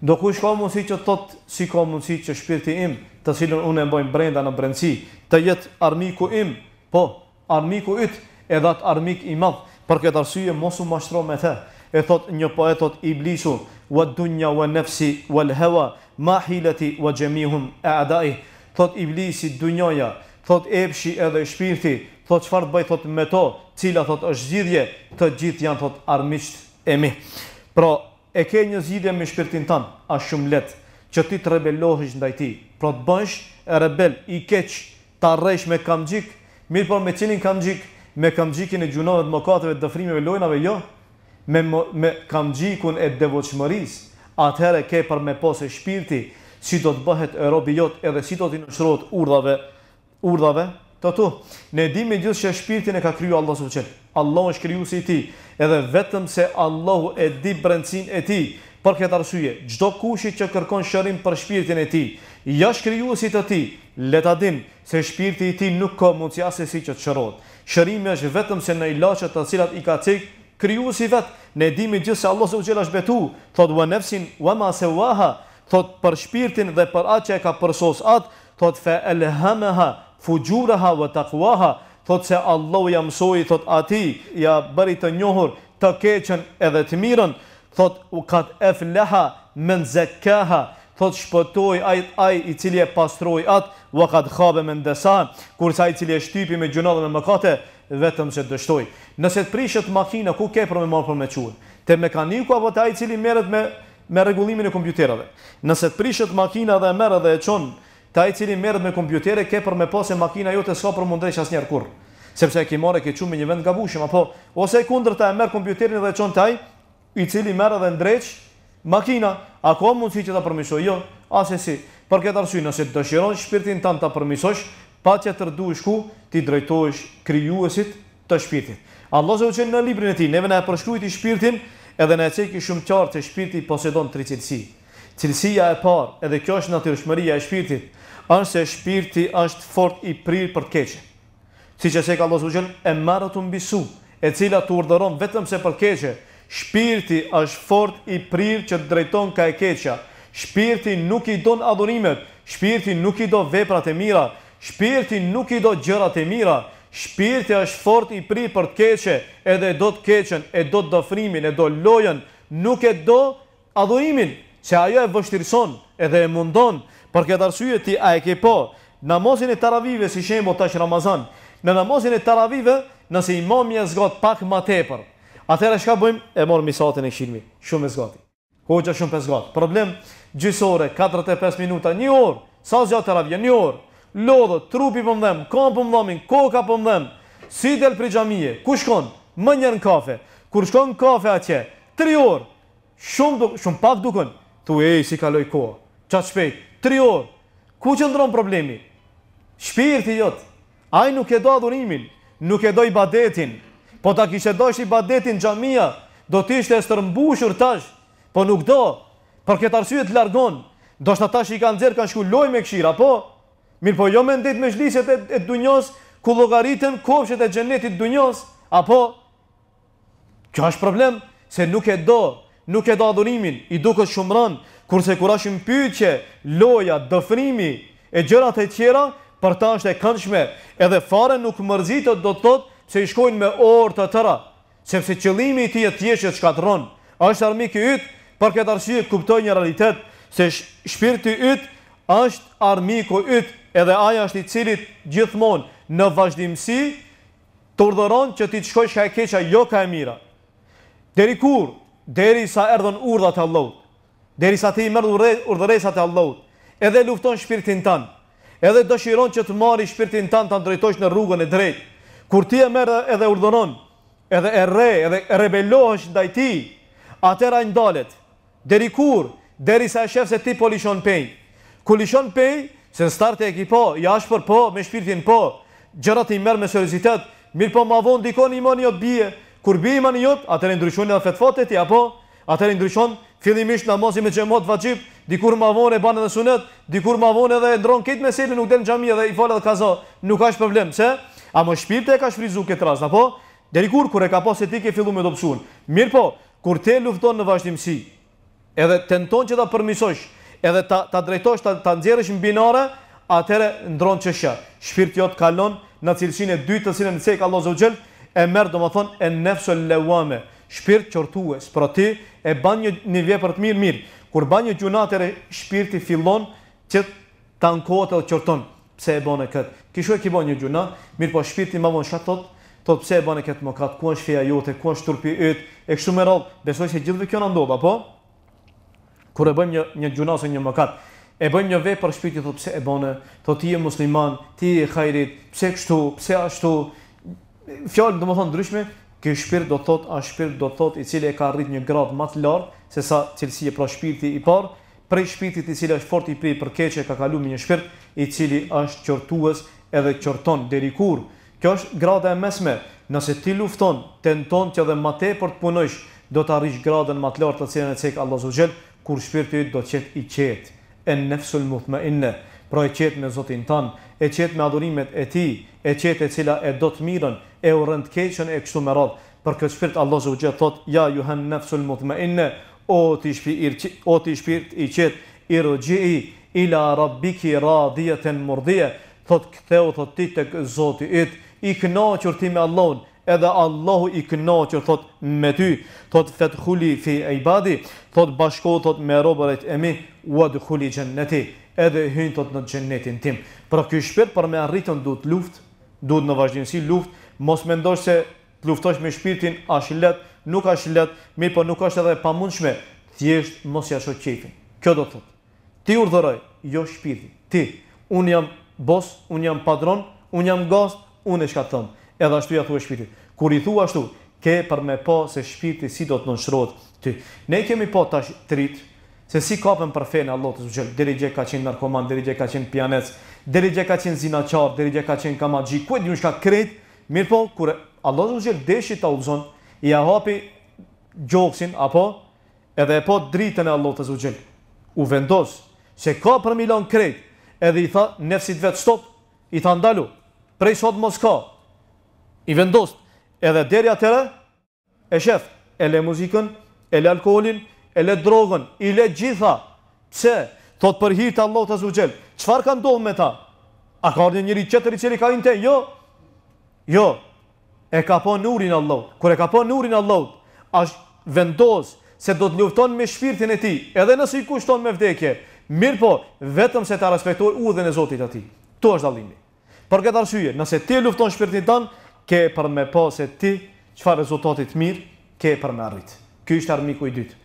Speaker 1: Do kush ka mundësi që të si ka mundësi që shpirti im, të cilën unë e mbaj brenda në brendësi, të jetë armiku im, po armiku yt e atë armik i madh, për këtë arsye mos u mashtro me të. E thot një poet thot Iblisu, wa dunya wa nafsi wal hawa ma hilati wa jamihum a'da'i. Thot Iblisi dunjaja, thot epshi edhe shpirti, thot çfarë të bëj thot me to, cila thot është zgjidhje, të gjithë janë thot armiqt e mi. Pra, e ke një zgjidhje me shpirtin tënd, as shumë lehtë, që ti të rebelohesh ndaj tij. Pra të bësh rebel i keq, ta rresh me kamxhik, mirë po me cilin kamxhik? Me kamxhikin e gjunoave të mëkateve, dëfrimeve, lojnave jo, me me kamxhikun e devotshmërisë. Atëherë ke për me posë shpirti si do të bëhet robi jot edhe si do të nëshrot urdhave urdhave Totu, ne di me gjithë që shpirtin e ka kryu Allah së vëqenë. Allah është kryu si ti, edhe vetëm se Allah e di brendësin e ti. Për këtë arsuje, gjdo kushit që kërkon shërim për shpirtin e ti, jash kryu si të ti, leta dim se shpirti i ti nuk ka mundësja se si që të shërot. Shërimi është vetëm se në ilaqët të cilat i ka cikë, kryu si vetë, ne di me gjithë se Allah së vëqenë është betu, thotë vë nefsin, vë ma se vaha, thotë për shpirtin dhe për atë që e ka përsos atë, thotë fe fujuraha vë takuaha, thot se Allah ja mësoi thot ati ja bëri të njohur të keqen edhe të mirën thot u kat aflaha men zakaha thot shpëtoj ai ai i cili e pastroi at u kat khabe men desa kur sa i cili e shtypi me gjunave me mëkate vetëm se dështoi nëse të prishet makina ku ke problem për me çuën te mekaniku apo te ai cili merret me me rregullimin e kompjuterave nëse të prishet makina dhe merret dhe e çon Ta i cili merret me kompjuter e ke për me pasë makina jote s'ka për mundresh asnjë kurr. Sepse e ke marrë ke çumë një vend gabushëm, apo ose e kundërta e merr kompjuterin dhe e çon taj, i cili merr edhe ndreç makina, a ka mundësi që ta përmisoj? Jo, as e si. Për këtë arsye nëse të dëshiron shpirtin tënd ta përmisosh, pa të tërduhesh ku ti drejtohesh krijuesit të shpirtit. Allahu zot që në librin e tij neve na e përshkruajti shpirtin edhe na e çeki shumë qartë se shpirti posëdon cilësi. Cilësia e parë, edhe kjo është natyrshmëria e shpirtit, është se shpirti është fort i prirë për të keqen. Siç e thek Allahu subhanehu e teala, "Emaratun bisu", e cila të vetëm se për të keqë. Shpirti është fort i prirë që të drejton ka e keqja. Shpirti nuk i don adhurimet, shpirti nuk i do veprat e mira, shpirti nuk i do gjërat e mira. Shpirti është fort i prirë për të keqë, edhe do të keqën, e do të dofrimin, e do lojën, nuk e do adhurimin, se ajo e vështirëson edhe e mundon, për këtë arsujë ti a e ke po, namazin e taravive, si shembo tash Ramazan, në namazin e taravive, nëse imami e zgat pak ma tepër, atër e shka bëjmë, e morë misatën e shilmi, shumë e zgati, hoqa shumë për zgat, problem, gjysore, 45 minuta, një orë, sa zgatë taravje, një orë, lodhë, trupi për mdhem, dhemë, kam për më koka për mdhem si del për gjamije, ku shkon, më njërë në kafe, kur shkon në kafe atje, tri orë, shumë, shumë pak dukën, Tu e si kaloj kohë. Çat shpejt. tri orë. Ku qëndron problemi? Shpirti jot. Ai nuk e do adhurimin, nuk e do ibadetin. Po ta do dosh ibadetin xhamia, do të ishte stërmbushur tash. Po nuk do. Për këtë arsye të largon. Do shta tash i kanë xher kanë shku loj me këshira, apo? Mirë po jo me ndetë me shlisjet e, e dunjos, ku logaritën kofshet e gjenetit dunjos, apo? Kjo është problem, se nuk e do, nuk e da dhunimin, i duke shumëran, kurse kur ashtë në pyqe, loja, dëfrimi, e gjërat e tjera, për ta është e këndshme, edhe fare nuk mërzitët do të tëtë, se i shkojnë me orë të tëra, sepse qëlimi ti e tjeshtë e shkatron, është armik i ytë, për këtë arshqyë kuptoj një realitet, se shpirti ytë, është armiko ytë, edhe aja është i cilit gjithmonë në vazhdimësi, të urdhëron që ti të shkojsh ka e keqa, jo ka e mira. Deri kur, deri sa erdhën urdhat e Allahut, deri sa ti i mërë urdhëresat e Allahut, edhe lufton shpirtin tanë, edhe dëshiron që të marri shpirtin tanë të ndrejtojsh në rrugën e drejtë, kur ti e mërë edhe urdhëron, edhe e rre, edhe e rebelohësh ndaj ti, atëra i ndalet, deri kur, deri sa e shef se ti po lishon pejnë, ku lishon pejnë, se në start e eki po, jash për po, me shpirtin po, gjërat i merr me seriozitet. mirë po ma vonë, dikon i moni o bje, kur bie imani jot, atëherë ndryshon edhe fetfat ti apo atëherë ndryshon fillimisht namazi me xhamat vaxhip, dikur ma e ban edhe sunet, dikur ma vonë edhe ndron këtë meselin nuk del xhamia dhe i fal edhe kaza, nuk ka as problem, pse? A mo shpirti e ka shfrizu këtë rast apo? Deri kur kur e ka pas se ti ke filluar me dobësun. Mir po, kur te lufton në vazhdimsi, edhe tenton që ta përmisosh, edhe ta ta drejtosh, ta, ta nxjerrësh mbi atëherë ndron çesha. Shpirti jot kalon në cilësinë e dytë të cilën e ka Allahu e merë do më thonë e nefso lewame, shpirt qërtues, pra ti e ban një një vjepër të mirë mirë, kur ban një gjunatere, shpirti fillon që ta ankohet dhe qërton, pse e bane këtë, kisho e ki ban një gjuna, mirë po shpirti ma vonë shatot, thot pse e bane këtë më kat ku është feja jote, ku është turpi ytë, e kështu me rallë, besoj se gjithve kjo në ndodha, po? Kur e bëjmë një, një gjunas e një mëkat, e bëjmë një vej shpirti thot pse e bane, thot ti je musliman, ti e hajrit pse kështu, pse ashtu, fjalë do të thonë ndryshme, ky shpirt do thotë, a shpirt do thotë i cili e ka rrit një grad më të lartë se sa cilësia e pra shpirti i parë, prej shpirtit i cili është fort i për përkeqë ka kaluar me një shpirt i cili është qortues edhe qorton deri kur. Kjo është grada e mesme. Nëse ti lufton, tenton që edhe më tepër të punosh, do të arrish gradën më të lartë të cilën e cek Allah Zogjel, kur shpirti do të i qetë, e nefsul mutmainne, pra e qetë me Zotin tan, e qetë me adhurimet e ti, e qetë e cila e do të mirën, e u rënd keqën e kështu me radh. Për këtë shpirt Allahu subhanehu ve teala thot: ja, yuhan nafsul mutmainna, o ti shpirt o ti shpirt i qet, i rojii ila rabbiki radiyatan murdiya." Thot ktheu thot ti tek Zoti yt, i kënaqur ti me Allahun, edhe Allahu i kënaqur thot me ty, thot fatkhuli fi ibadi, thot bashko thot me robërit e mi wa dkhuli jannati, edhe hyn thot në xhenetin tim. Pra ky shpirt për me arritën duhet luftë, duhet në vazhdimsi luftë mos mendosh se të luftosh me shpirtin, ashtë let, nuk ashtë let, mirë po nuk është edhe pa thjesht mos jasho qefin. Kjo do thot, ti urdhëroj, jo shpirtin, ti, unë jam bos, unë jam padron, unë jam gost, unë e shka thëmë, edhe ashtu ja thua shpirtin. Kur i thua ashtu, ke për me po se shpirtin si do të nënshrot ty. Ne kemi po tash trit, se si kapën për fene Allah të zhëllë, dhe gjek ka qenë narkoman, dhe gjek ka qenë pianec, diri gjek ka qenë zinaqar, diri gjek ka qenë kamagji, kujtë një shka kretë, Mirë po, kërë Allah të gjelë deshi të uzon, i ahapi hapi gjoksin, apo, edhe e po dritën e Allah të gjelë, u vendosë, se ka për milon krejt, edhe i tha, nefësit vetë stop, i tha ndalu, prej sot mos ka, i vendosë, edhe deri atërë, e shef, e le muzikën, e le alkoholin, e le drogën, i le gjitha, pse, thot për hirtë Allah të gjelë, qëfar ka ndohë me ta? A ka ardhë njëri qëtëri qëri ka inë te? Jo, Jo, e ka po në urin allot. Kër e ka po në urin allot, ashtë vendosë se do të lufton me shpirtin e ti, edhe nësë i kushton me vdekje, mirë po, vetëm se ta respektoj u dhe në zotit e ti. To është dalimi. Për këtë arsyje, nëse ti lufton shpirtin tanë, ke për me po se ti, që fa rezultatit mirë, ke për me arrit. Ky është armiku i dytë.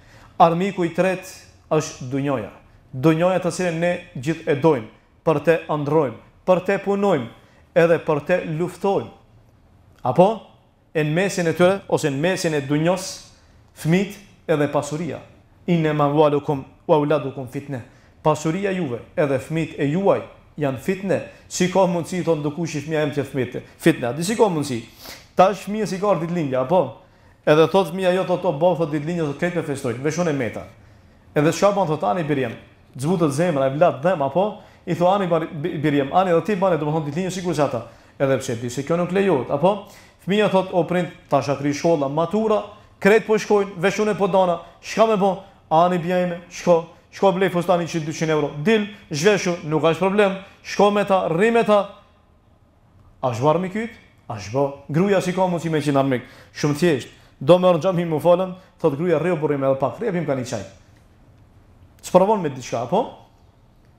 Speaker 1: Armiku i tretë është dunjoja. Dunjoja të sire ne gjithë e dojmë, për te androjmë, për te punojmë, edhe për te luftojmë apo në mesin e tyre ose në mesin e dunjos, fëmit edhe pasuria. Inë ma valukum wa uladukum fitne. Pasuria juve edhe fëmit e juaj janë fitne. Si ka mundësi të ndukush i fëmija e më që fëmit fitna fitne? Adi si ka mundësi? Ta është si ka rë apo? Edhe thotë fëmija jo të to bërë thotë ditlinja të me festojnë, veshën e meta. Edhe shka bërë thotë ani birjem, dzvutët zemra e vlatë dhem, apo? I thotë birim ani do ti bane do të bërë thotë ditlinja ata edhe pse se kjo nuk lejohet apo fëmia thot o prind tash atri shkolla matura kret po shkojn veshun e po dana, çka me bë ani bjaj me shko shko blej fustani që 200 euro dil zhveshu nuk ka problem shko me ta rri me ta a shbar me kytë, a zhvo gruaja si ka mos i me qinë armik shumë thjesht do me rrjam him u falën thot gruaja rri u burim edhe pa rri vim kanë çaj Sprovon me diçka, po?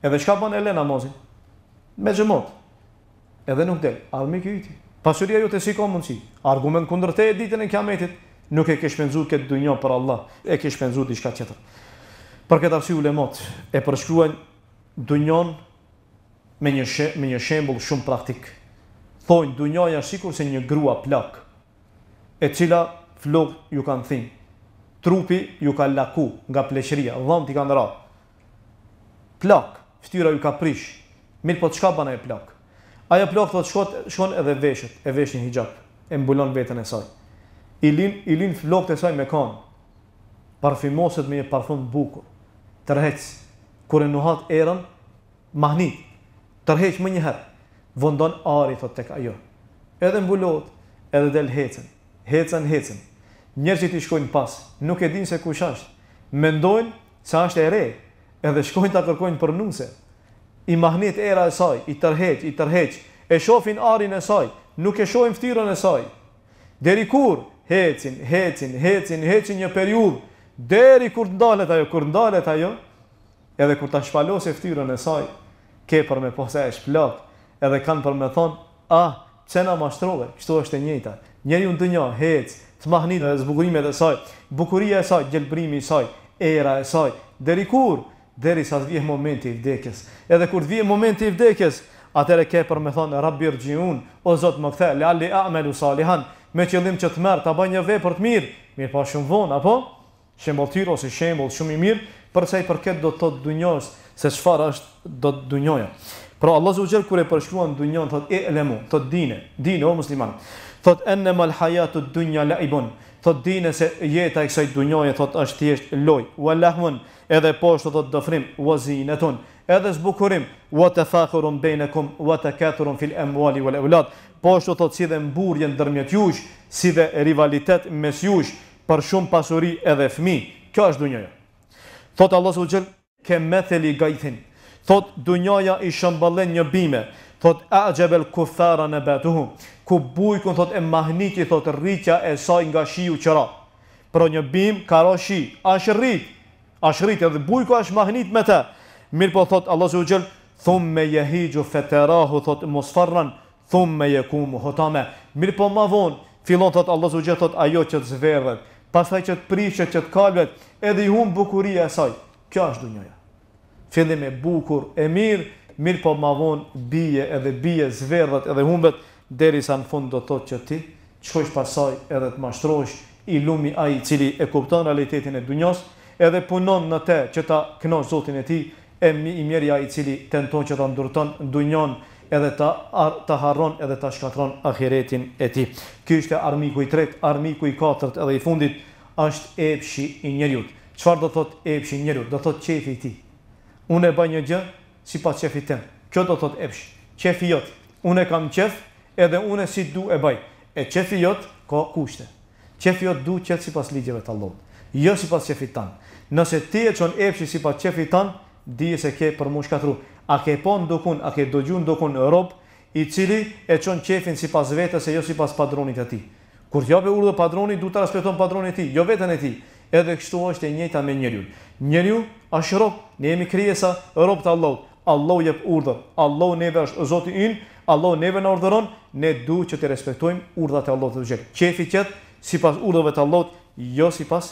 Speaker 1: Edhe çka bën Elena Mozi? Me xhemot edhe nuk del, armik i yti. Pasuria jote si ka mundsi. Argument kundër te ditën e Kiametit, nuk e ke shpenzuar këtë dunjë për Allah, e ke shpenzuar diçka tjetër. Për këtë arsye ulemat e përshkruajnë dunjon me një sh me një shembull shumë praktik. Thonë dynjaja sikur se një grua plak, e cila flok ju kanë thënë trupi ju ka laku nga pleqëria, dhëmt i kanë rrah. Plak, shtyra ju ka prish. Mirë po çka bën ai plak? Ajo plak thot shkon shkon edhe veshët, e vesh një hijab, e mbulon veten e saj. I lin i lin flokët e saj me kon. Parfumoset me një parfum bukur. Tërheq kur e nuhat erën mahni. Tërheq më një herë. Vondon ari thot tek ajo. Edhe mbulohet, edhe del hecën. Hecën, hecën. Njerëzit i shkojnë pas, nuk e din se kush është. Mendojnë se është e re, edhe shkojnë ta kërkojnë për nuse i mahnit era e saj, i tërheq, i tërheq, e shofin arin e saj, nuk e shohin ftyrën e saj. Deri kur hecin, hecin, hecin, hecin një periudhë, deri kur ndalet ajo, kur ndalet ajo, edhe kur ta shpalosë ftyrën e saj, ke për me pose e shplat, edhe kanë për me thonë, ah, që na mashtrove, qëto është e njëta, njëri unë të një, hec, të mahnit dhe zbukurimet e saj, bukuria e saj, gjelbrimi e saj, era e saj, deri kur, deri sa të vijë momenti i vdekjes. Edhe kur të vijë momenti i vdekjes, atëre ke për me thonë Rabbir Xhiun, o Zot më kthe la li salihan, me qëllim që të marr ta bëj një vepër të mirë, mirë pa shumë vonë apo shembotir ose shembull shumë i mirë, për i përket do të thotë dunjos se çfarë është do të dunjoja. Pra Allah zë u gjerë përshkruan dënjën, thot e elemu, thot dine, dine o musliman, Thot enne mal hajatu dënja la i bonë, thot dine se jeta e kësaj dunjoje thot është thjesht loj, wa lahmun, edhe poshtë thot dëfrim, wa zinetun, edhe zbukurim, wa të thakurum wa të keturum fil emuali wa leulat, poshtë thot si dhe mburjen dërmjet jush, si dhe rivalitet mes jush, për shumë pasuri edhe fmi, kjo është dunjoja. Thot Allah së u gjelë, ke metheli gajthin, thot dunjoja i shëmbëllen një bime, thot ajabel kuthara nabatuhu ku bujkun thot e mahniti thot rritja e saj nga shiu qera, pro një bim ka roshi as rrit, edhe bujku as mahnit me të mirë po thot Allah zhu thum me jehijgju feterahu thot mosfarran thumë me jekumu hotame mirë po ma vonë filon thot Allah zhu thot ajo që të zverdhet pasaj që të prishet që kalvet edhe i hum bukuria e saj kjo është dunjoja fillim e bukur e mirë mirë po ma vonë bije edhe bije zverdhët edhe humbet, deri sa në fund do të thotë që ti, qëshë pasaj edhe të mashtrosh, i lumi aji cili e kuptan realitetin e dunjos, edhe punon në te që ta kënosh zotin e ti, e mi i aji cili tenton që ta ndurton dunjon, edhe ta, ar, ta harron edhe ta shkatron akiretin e ti. Ky është armiku i tret, armiku i katërt edhe i fundit, është epshi i njerjut. Qfar do të thot epshi i njerjut? Do të thot qefi i ti. Unë e bëj një gjë, si pas qefi tem. Kjo do të thot epsh, qefi jot, Une e kam qef, edhe une e si du e baj. E qefi jot, ka kushte. Qefi jot du qef si pas ligjeve të allot. jo si pas qefi tanë. Nëse ti e qon epshi si pas qefi tanë, di e se ke për mu shkatru. A ke pon do kun, a ke do gjun do kun rob, i cili e qon qefin si pas vetës e jo si pas padronit e ti. Kur t'ja për urdo padroni, du të raspeton padronit ti, jo vetën e ti. Edhe kështu është e njëta me njëriu. Njëriu është rob, ne jemi kryesa rob të allot. Allahu jep urdhër, Allah neve është Zoti i ynë, Allahu neve na urdhëron, ne duhet që të respektojmë urdhat e Allahut të gjithë. Qefi qet, sipas urdhave të Allahut, jo sipas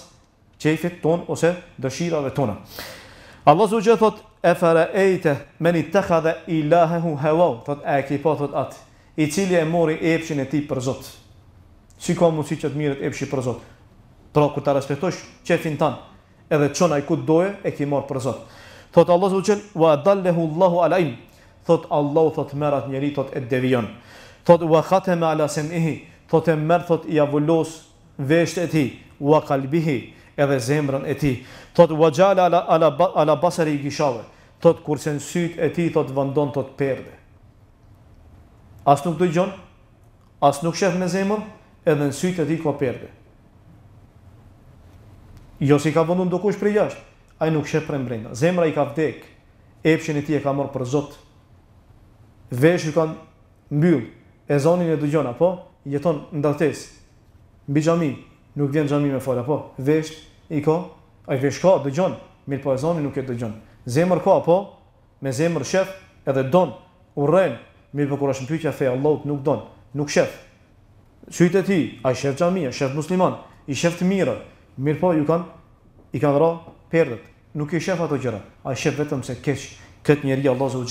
Speaker 1: qefit ton ose dëshirave tona. Allah subhanahu wa taala e fara eita men itakhadha ilahahu hawa tot e ki po thot at i cili e mori epshin e tij për zot si ka mundsi që të mirët epshi për zot pra kur ta respektosh çetin tan edhe çon ai ku doje e ki mor për zot Thot Allah subhanahu wa taala wa dallahu Allahu alaim. Thot Allahu thot merrat njerit thot e devion. Thot wa khatama ala sam'ihi. Thot e merr thot i avulos veshët e tij wa qalbihi edhe zemrën e tij. Thot wa jala ala ala, ala basari gishave. Thot kur në syt e tij thot vendon thot perde. As nuk dëgjon, as nuk shef me zemër, edhe në syt e tij ka perde. Jo si ka vendon dokush për jashtë ai nuk shef prem brenda. Zemra i ka vdek. Epshin e tij e ka marr për Zot. Vesh i kanë mbyll. E zonin e dëgjon apo jeton ndaltes. Mbi xhamin, nuk vjen xhamin me fal apo. Vesh i ka, ai vesh ka dëgjon, mirë po e zonin nuk e dëgjon. Zemër ka apo me zemër shef edhe don urren, mirë po kur është pyetja fe Allahut nuk don, nuk shef. Shujt e ti, shef shef musliman, i shef të mirë, mirë po ju kanë, i kanë ra perdet, nuk i shef ato gjëra, a i shef vetëm se kesh këtë njeri Allah Zul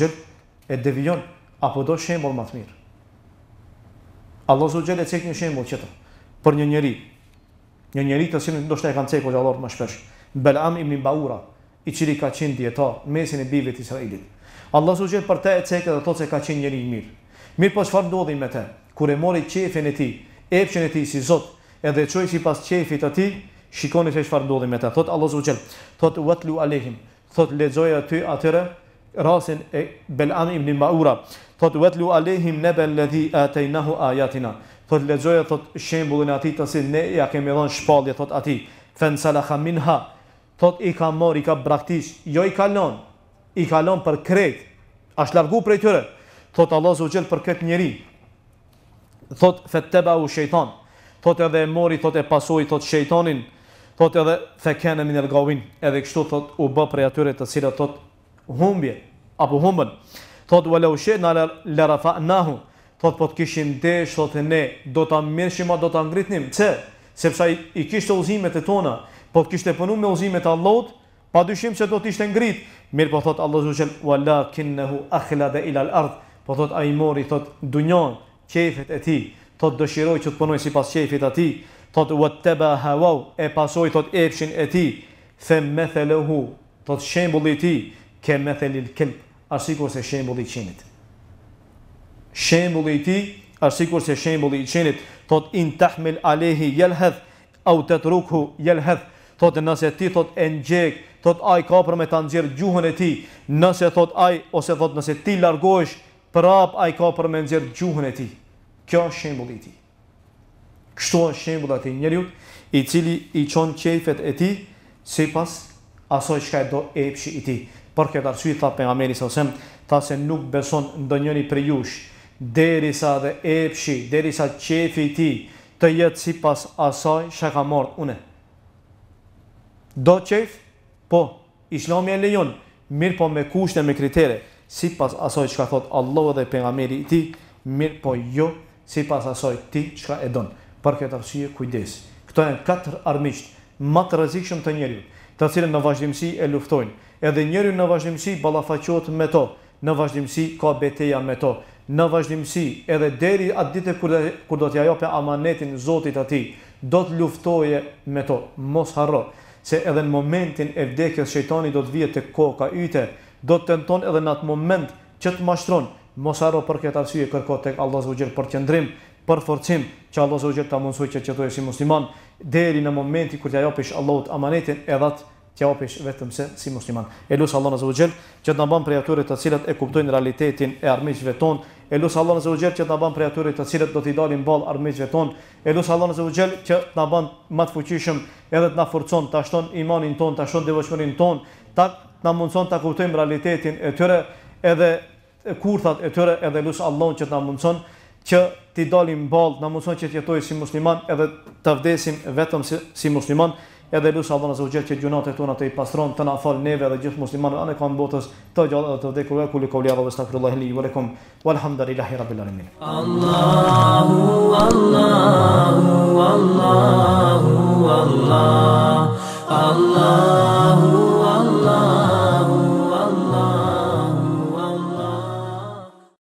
Speaker 1: e devion, apo do shembol më të mirë. Allah Zul Gjell e cek një shembol qëtër, për një njeri, një njeri të sinë ndoshta e kanë cek o gjallorët më shpesh, Belam ibn Baura, i qiri ka qenë djeta, mesin e bivit Israelit. Allah Zul Gjell për te e cek e dhe to se ka qenë njeri i mirë. Mirë po shfar ndodhi me te, kure mori qefin e ti, epqin e ti si Zot, edhe qoj si pas qefit e ti, Shikoni se çfarë ndodhi me ta. Thot Allahu subhanahu wa taala, thot watlu alehim. Thot lexoj aty atyre rasin e Belan ibn Maura. Thot watlu alehim nebe alladhi ataynahu ayatina. Thot lexoj thot shembullin aty të si ne ja kemi dhënë shpallje thot aty. Fen salaha minha, Thot i ka mori, ka braktis, jo i kalon. I kalon për kret. Ës largu prej tyre. Thot Allahu subhanahu për këtë njerëz. Thot fetteba u shejtan. Thot edhe e mori, thot e pasoi, thot shejtanin thot edhe fekene min el gawin, edhe kështu thot u bë prej atyre të cilat thot humbje apo humbën. Thot wala ushe na la rafa'nahu. Thot po të kishim desh, thot e ne do ta mirëshim, do ta ngritnim. Pse? Sepse ai i kishte uzimet e tona, po të kishte punuar me uzimet e Allahut, padyshim se do të ishte ngrit. Mirë po thot Allahu xhel wala kinahu akhlada ila al ard. Po thot ai mori thot dunjon, qefet e ti, Thot dëshiroj që të punoj sipas qefit atij thot u të ba e pasoi thot epshin e tij them me thot shembulli i tij ke me thelil kel sikur se shembulli i qenit shembulli i tij as sikur se shembulli i qenit thot in tahmil alehi yalhath au tatruku yalhath thot nase ti thot e ngjek thot aj ka për me ta nxjerr gjuhën e tij nase thot aj ose thot nase ti largohesh prap aj ka për me nxjerr gjuhën e tij kjo është shembulli i tij Kështu është shembulli i njeriu i cili i çon çejfet e tij sipas asoj çka do epshi i tij. Por këtë arsye tha pejgamberi sa sem, tha se nuk beson ndonjëri për ju derisa dhe epshi, derisa çejfi i tij të jetë sipas asoj çka ka marrë unë. Do çejf? Po, Islami e lejon, mirë po me kushte me kritere, sipas asoj çka thot Allah dhe pejgamberi i tij, mirë po jo sipas asoj ti çka e don. Për këtë arsye kujdes. Këto janë katër armiqt më të rrezikshëm të njeriu, të cilët në vazhdimsi e luftojnë. Edhe njeriu në vazhdimsi ballafaqohet me to, në vazhdimsi ka betejë me to. Në vazhdimsi edhe deri atë ditë kur kur do t'i japë amanetin Zotit atij, do të luftoje me to. Mos harro se edhe në momentin e vdekjes shejtani do të vijë te koka yte, do të tenton edhe në atë moment që të mashtron. Mos harro për këtë arsye kërko tek Allahu xhel për qendrim, për forcim që Allah zë gjithë të mundësoj që të si musliman deri në momenti kër të japish Allahut amanetin edhe atë të japish vetëm se si musliman. E lusë Allah në zë që të nabam prej atyre të cilët e kuptojnë realitetin e armiqve tonë E lutem Allahun që wa Jalla që na bën prej atyre të cilët do t'i dalin ball armiqve tonë. E lutem Allahun Azza wa që na bën më të fuqishëm edhe të na forcon ta imanin ton, të shton devocionin ton, ta na mundson të kuptojmë realitetin e tyre, edhe kurthat e tyre, edhe lutem Allahun që na mundson që ti dalim balë, në mundëson që tjetoj si musliman edhe të vdesim vetëm si, si musliman edhe lusë Allah në zëvgjel që gjunat e tona të i pasron të na falë neve dhe gjithë musliman anë e kanë botës të gjallë dhe të vdekur e kulli kaulia dhe stakrullahi li valekum valhamdarillahi rabbil alamin Allahu Allahu Allahu Allahu Allahu